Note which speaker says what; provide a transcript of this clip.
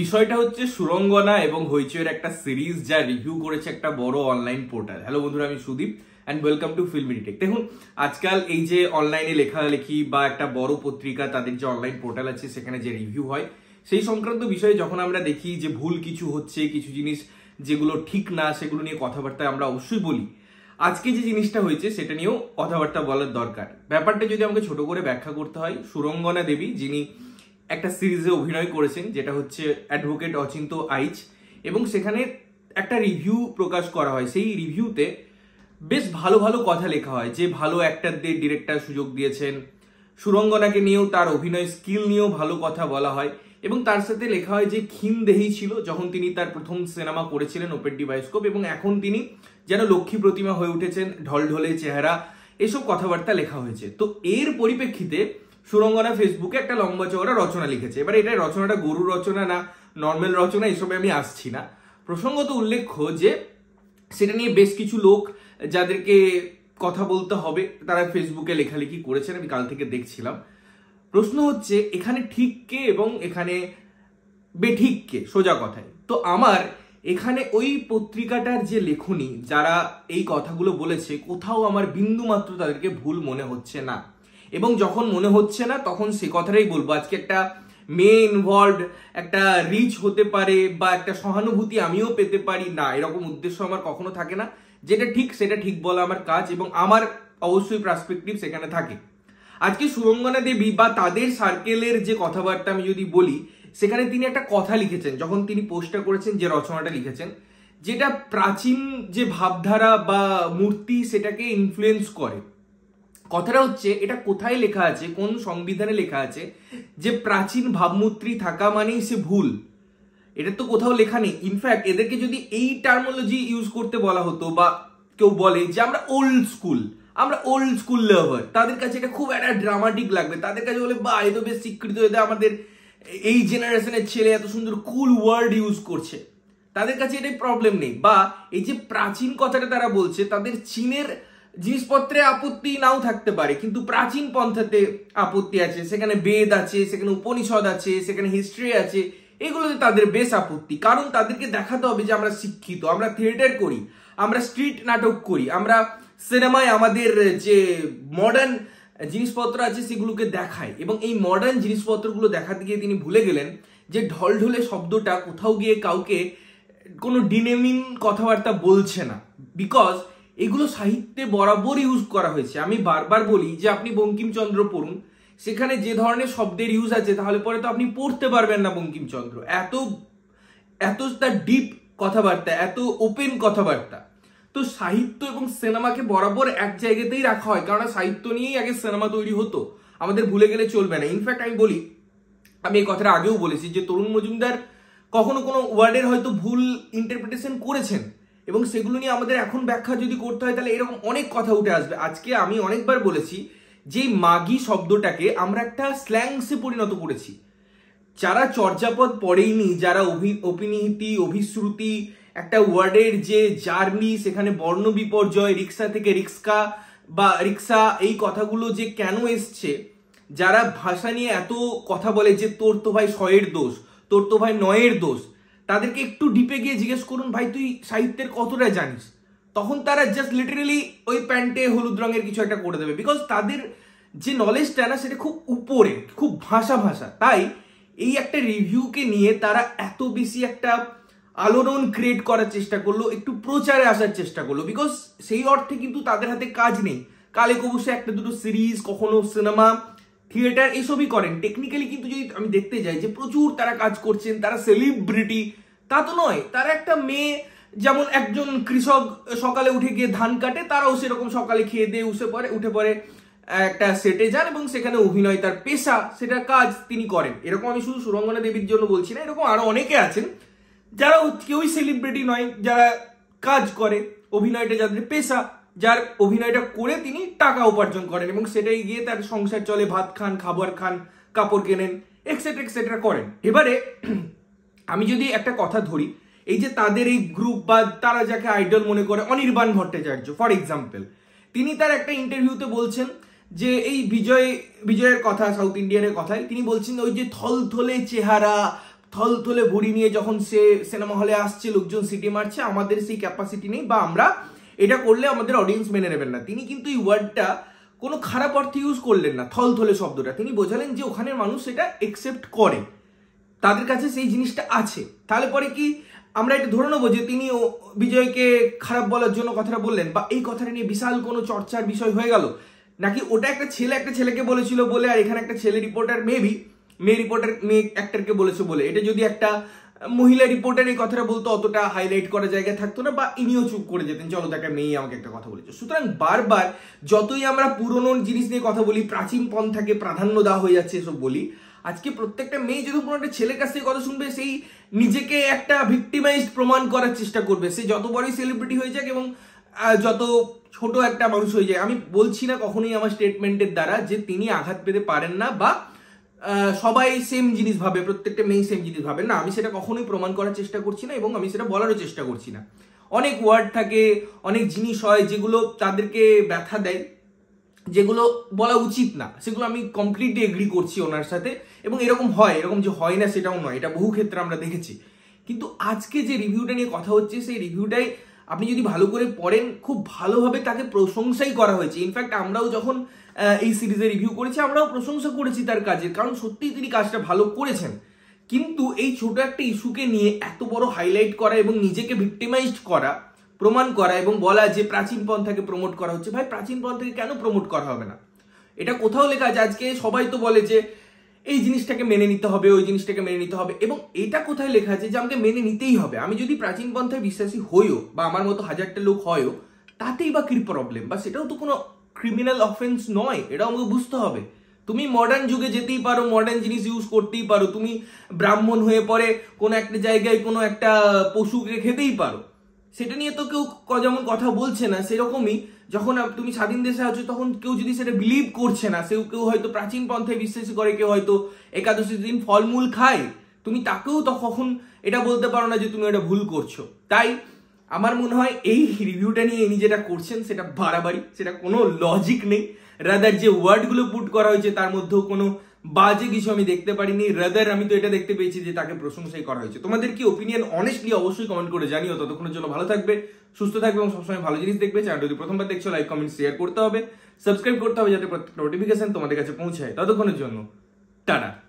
Speaker 1: বিষয়টা হচ্ছে সুরঙ্গনা এবং হইচয়ের একটা সিরিজ যা রিভিউ করেছে একটা বড় অনলাইন পোর্টাল হ্যালো বন্ধুরা আমি Sudip and welcome to film tech দেখুন আজকাল এই যে অনলাইনে লেখালেখি বা একটা বড় পত্রিকা তাদের যে অনলাইন পোর্টাল আছে সেখানে যে রিভিউ হয় সেই সংক্রান্ত বিষয়ে যখন আমরা দেখি যে ভুল কিছু হচ্ছে কিছু জিনিস যেগুলো ঠিক না সেগুলো নিয়ে কথাবার্তা আমরা অবশ্যই বলি আজকে যে জিনিসটা হয়েছে সেটা নিয়েও কথাবার্তা বলার দরকার ব্যাপারটা যদি আমাকে ছোট করে ব্যাখ্যা করতে হয় সুরঙ্গনা দেবী যিনি একটা সিরিজে অভিনয় করেছেন যেটা হচ্ছে অ্যাডভোকেট অচিন্ত আইচ এবং সেখানে একটা রিভিউ প্রকাশ করা হয় সেই রিভিউতে বেশ ভালো ভালো কথা লেখা হয় যে ভালো অ্যাক্টারদের ডিরেক্টর সুযোগ দিয়েছেন সুরঙ্গনাকে নিয়েও তার অভিনয় স্কিল নিয়েও ভালো কথা বলা হয় এবং তার সাথে লেখা হয় যে ক্ষীণ দেহি ছিল যখন তিনি তার প্রথম সিনেমা করেছিলেন ওপেন ডিভাইসকোপ এবং এখন তিনি যেন লক্ষ্মী প্রতিমা হয়ে উঠেছেন ঢলঢলে চেহারা এসব কথাবার্তা লেখা হয়েছে তো এর পরিপ্রেক্ষিতে সুরঙ্গনা ফেসবুকে একটা লম্বা চৌড়া রচনা লিখেছে এবার এটা রচনাটা গরু রচনা না নর্মাল রচনা এসবে আমি আসছি না প্রসঙ্গত উল্লেখ্য যে সেটা নিয়ে বেশ কিছু লোক যাদেরকে কথা বলতে হবে তারা ফেসবুকে লেখালেখি করেছেন আমি কাল থেকে দেখছিলাম প্রশ্ন হচ্ছে এখানে ঠিক কে এবং এখানে বেঠিক কে সোজা কথায় তো আমার এখানে ওই পত্রিকাটার যে লেখনী যারা এই কথাগুলো বলেছে কোথাও আমার বিন্দুমাত্র তাদেরকে ভুল মনে হচ্ছে না এবং যখন মনে হচ্ছে না তখন সে কথাটাই বলবো আজকে একটা মেয়ে ইনভলভ একটা রিচ হতে পারে বা একটা সহানুভূতি আমিও পেতে পারি না এরকম উদ্দেশ্য আমার কখনো থাকে না যেটা ঠিক সেটা ঠিক বলা আমার কাজ এবং আমার অবশ্যই পার্সপেক্টিভ সেখানে থাকে আজকে সুরঙ্গনা দেবী বা তাদের সার্কেলের যে কথাবার্তা আমি যদি বলি সেখানে তিনি একটা কথা লিখেছেন যখন তিনি পোস্টটা করেছেন যে রচনাটা লিখেছেন যেটা প্রাচীন যে ভাবধারা বা মূর্তি সেটাকে ইনফ্লুয়েন্স করে কথাটা হচ্ছে এটা কোথায় লেখা আছে কোন সংবিধানে লেখা আছে যে প্রাচীন ভাবমূর্তি থাকা মানেই সে ভুল এটা তো কোথাও লেখা নেই ইনফ্যাক্ট এদেরকে যদি এই টার্মোলজি ইউজ করতে বলা হতো বা কেউ বলে যে আমরা ওল্ড স্কুল আমরা ওল্ড স্কুল লাভার তাদের কাছে এটা খুব একটা ড্রামাটিক লাগবে তাদের কাছে বলে বা এত বেশ স্বীকৃত এতে আমাদের এই জেনারেশনের ছেলে এত সুন্দর কুল ওয়ার্ড ইউজ করছে তাদের কাছে এটাই প্রবলেম নেই বা এই যে প্রাচীন কথাটা তারা বলছে তাদের চীনের জিনিসপত্রে আপত্তি নাও থাকতে পারে কিন্তু প্রাচীন পন্থাতে আপত্তি আছে সেখানে বেদ আছে সেখানে উপনিষদ আছে সেখানে হিস্ট্রি আছে এগুলোতে তাদের বেশ আপত্তি কারণ তাদেরকে দেখাতে হবে যে আমরা শিক্ষিত আমরা থিয়েটার করি আমরা স্ট্রিট নাটক করি আমরা সিনেমায় আমাদের যে মডার্ন জিনিসপত্র আছে সেগুলোকে দেখায় এবং এই মডার্ন জিনিসপত্রগুলো দেখাতে গিয়ে তিনি ভুলে গেলেন যে ঢলঢলে শব্দটা কোথাও গিয়ে কাউকে কোনো ডিনেমিন কথাবার্তা বলছে না বিকজ এগুলো সাহিত্যে বরাবর ইউজ করা হয়েছে আমি বারবার বলি যে আপনি বঙ্কিমচন্দ্র পড়ুন সেখানে যে ধরনের শব্দের ইউজ আছে তাহলে পরে তো আপনি পড়তে পারবেন না বঙ্কিমচন্দ্র এত এত তার ডিপ কথাবার্তা এত ওপেন কথাবার্তা তো সাহিত্য এবং সিনেমাকে বরাবর এক জায়গাতেই রাখা হয় কারণ সাহিত্য নিয়েই আগে সিনেমা তৈরি হতো আমাদের ভুলে গেলে চলবে না ইনফ্যাক্ট আমি বলি আমি এই কথাটা আগেও বলেছি যে তরুণ মজুমদার কখনো কোনো ওয়ার্ডের হয়তো ভুল ইন্টারপ্রিটেশন করেছেন এবং সেগুলো নিয়ে আমাদের এখন ব্যাখ্যা যদি করতে হয় তাহলে এরকম অনেক কথা উঠে আসবে আজকে আমি অনেকবার বলেছি যে মাগি শব্দটাকে আমরা একটা স্ল্যাংসে পরিণত করেছি যারা চর্যাপদ পড়েইনি যারা অভি অপিনীতি অভিশ্রুতি একটা ওয়ার্ডের যে জার্নি সেখানে বর্ণ বিপর্যয় রিক্সা থেকে রিক্সা বা রিক্সা এই কথাগুলো যে কেন এসছে যারা ভাষা নিয়ে এত কথা বলে যে তোর তো ভাই শয়ের দোষ তোর তো ভাই নয়ের দোষ তাদেরকে একটু ডিপে গিয়ে জিজ্ঞেস করুন ভাই তুই সাহিত্যের কতটা জানিস তখন তারা জাস্ট লিটারেলি ওই প্যান্টে হলুদ রঙের কিছু একটা করে দেবে বিকজ তাদের যে নলেজটা না সেটা খুব উপরে খুব ভাষা ভাষা তাই এই একটা রিভিউকে নিয়ে তারা এত বেশি একটা আলোড়ন ক্রিয়েট করার চেষ্টা করলো একটু প্রচারে আসার চেষ্টা করলো বিকজ সেই অর্থে কিন্তু তাদের হাতে কাজ নেই কালে কবুসে একটা দুটো সিরিজ কখনো সিনেমা থিয়েটার এসবই করেন টেকনিক্যালি কিন্তু যদি আমি দেখতে যাই যে প্রচুর তারা কাজ করছেন তারা সেলিব্রিটি তা তো নয় তারা একটা মেয়ে যেমন একজন কৃষক সকালে উঠে গিয়ে ধান কাটে তারাও সেরকম সকালে খেয়ে দিয়ে উঠে পড়ে উঠে পড়ে একটা সেটে যান এবং সেখানে অভিনয় তার পেশা সেটা কাজ তিনি করেন এরকম আমি শুধু সুরঙ্গনা দেবীর জন্য বলছি না এরকম আরো অনেকে আছেন যারা কেউই সেলিব্রিটি নয় যারা কাজ করে অভিনয়টা যাদের পেশা যার অভিনয়টা করে তিনি টাকা উপার্জন করেন এবং সেটাই গিয়ে তার সংসার চলে ভাত খান খাবার খান কাপড় কেনেন এক্সেট্রা এক্সেট্রা করেন এবারে আমি যদি একটা কথা ধরি এই যে তাদের এই গ্রুপ বা তারা যাকে আইডল মনে করে অনির্বাণ ভট্টাচার্য ফর এক্সাম্পল তিনি তার একটা ইন্টারভিউতে বলছেন যে এই বিজয় বিজয়ের কথা সাউথ ইন্ডিয়ানের কথাই তিনি বলছেন ওই যে থলথলে চেহারা থলথলে ভরি নিয়ে যখন সে সিনেমা হলে আসছে লোকজন সিটি মারছে আমাদের সেই ক্যাপাসিটি নেই বা আমরা এটা করলে আমাদের অডিয়েন্স মেনে নেবেন না তিনি কিন্তু এই ওয়ার্ডটা কোনো খারাপ অর্থে ইউজ করলেন না থলথলে শব্দটা তিনি বোঝালেন যে ওখানের মানুষ এটা একসেপ্ট করে তাদের কাছে সেই জিনিসটা আছে তাহলে পরে কি আমরা এটা ধরে নেবো যে তিনি বিজয়কে খারাপ বলার জন্য কথাটা বললেন বা এই কথাটা নিয়ে বিশাল কোনো চর্চার বিষয় হয়ে গেল নাকি ওটা একটা ছেলে একটা ছেলেকে বলেছিল বলে আর এখানে একটা ছেলে রিপোর্টার মেবি মেয়ে রিপোর্টার মেয়ে অ্যাক্টারকে বলেছে বলে এটা যদি একটা মহিলা রিপোর্টার এই কথাটা বলতো অতটা হাইলাইট করা জায়গায় থাকতো না বা ইনিও চুপ করে যেতেন চলো তো একটা মেয়ে আমাকে একটা কথা বলেছে সুতরাং বারবার যতই আমরা পুরনো জিনিস নিয়ে কথা বলি প্রাচীন পন্থাকে প্রাধান্য দেওয়া হয়ে যাচ্ছে এসব বলি আজকে প্রত্যেকটা মেয়ে যদি কোনো একটা ছেলের কাছ থেকে কথা শুনবে সেই নিজেকে একটা ভিক্টিমাইজড প্রমাণ করার চেষ্টা করবে সে যত বড়ই সেলিব্রিটি হয়ে যাক এবং যত ছোট একটা মানুষ হয়ে যায় আমি বলছি না কখনোই আমার স্টেটমেন্টের দ্বারা যে তিনি আঘাত পেতে পারেন না বা সবাই সেম জিনিস ভাবে প্রত্যেকটা মেয়ে সেম জিনিস ভাবে না আমি সেটা কখনোই প্রমাণ করার চেষ্টা করছি না এবং আমি সেটা বলারও চেষ্টা করছি না অনেক ওয়ার্ড থাকে অনেক জিনিস হয় যেগুলো তাদেরকে ব্যথা দেয় যেগুলো বলা উচিত না সেগুলো আমি কমপ্লিটলি এগ্রি করছি ওনার সাথে এবং এরকম হয় এরকম যে হয় না সেটাও নয় এটা বহু ক্ষেত্রে আমরা দেখেছি কিন্তু আজকে যে রিভিউটা নিয়ে কথা হচ্ছে সেই রিভিউটাই আপনি যদি ভালো করে পড়েন খুব ভালোভাবে তাকে প্রশংসাই করা হয়েছে ইনফ্যাক্ট আমরাও যখন এই সিরিজে রিভিউ করেছি আমরাও প্রশংসা করেছি তার কাজের কারণ সত্যিই তিনি কাজটা ভালো করেছেন কিন্তু এই ছোট একটা ইস্যুকে নিয়ে এত বড় হাইলাইট করা এবং নিজেকে ভিক্টিমাইজড করা প্রমাণ করা এবং বলা যে প্রাচীন পন্থাকে প্রমোট করা হচ্ছে ভাই প্রাচীন পন্থাকে কেন প্রমোট করা হবে না এটা কোথাও লেখা আছে আজকে সবাই তো বলে যে এই জিনিসটাকে মেনে নিতে হবে ওই জিনিসটাকে মেনে নিতে হবে এবং এটা কোথায় লেখা আছে যে আমাকে মেনে নিতেই হবে আমি যদি প্রাচীন পন্থায় বিশ্বাসী হইও বা আমার মতো হাজারটা লোক হয়ও তাতেই বা কি প্রবলেম বা সেটাও তো কোনো ক্রিমিনাল অফেন্স নয় এটাও আমাকে বুঝতে হবে তুমি মডার্ন যুগে যেতেই পারো মডার্ন জিনিস ইউজ করতেই পারো তুমি ব্রাহ্মণ হয়ে পরে কোনো একটা জায়গায় কোনো একটা পশুকে খেতেই পারো সেটা নিয়ে তো কেউ যেমন কথা বলছে না সেরকমই যখন তুমি স্বাধীন দেশে আছো তখন কেউ যদি সেটা বিলিভ করছে না সেও কেউ হয়তো প্রাচীন পন্থায় বিশ্বাস করে কেউ হয়তো একাদশী দিন ফলমূল খায় তুমি তাকেও তো কখন এটা বলতে পারো না যে তুমি এটা ভুল করছো তাই আমার মনে হয় এই রিভিউটা নিয়ে ইনি যেটা করছেন সেটা বাড়াবাড়ি সেটা কোনো লজিক নেই রাদার যে ওয়ার্ডগুলো পুট করা হয়েছে তার মধ্যেও কোনো বাজে কিছু আমি দেখতে পারিনি রাদার আমি তো এটা দেখতে পেয়েছি যে তাকে প্রশংসাই করা হয়েছে তোমাদের কি ওপিনিয়ন অনেস্টলি অবশ্যই কমেন্ট করে জানিও ততক্ষণের জন্য ভালো থাকবে সুস্থ থাকবে এবং সবসময় ভালো জিনিস দেখবে চ্যানেল যদি প্রথমবার দেখছো লাইক কমেন্ট শেয়ার করতে হবে সাবস্ক্রাইব করতে হবে যাতে প্রত্যেকটা নোটিফিকেশন তোমাদের কাছে পৌঁছায় ততক্ষণের জন্য টাটা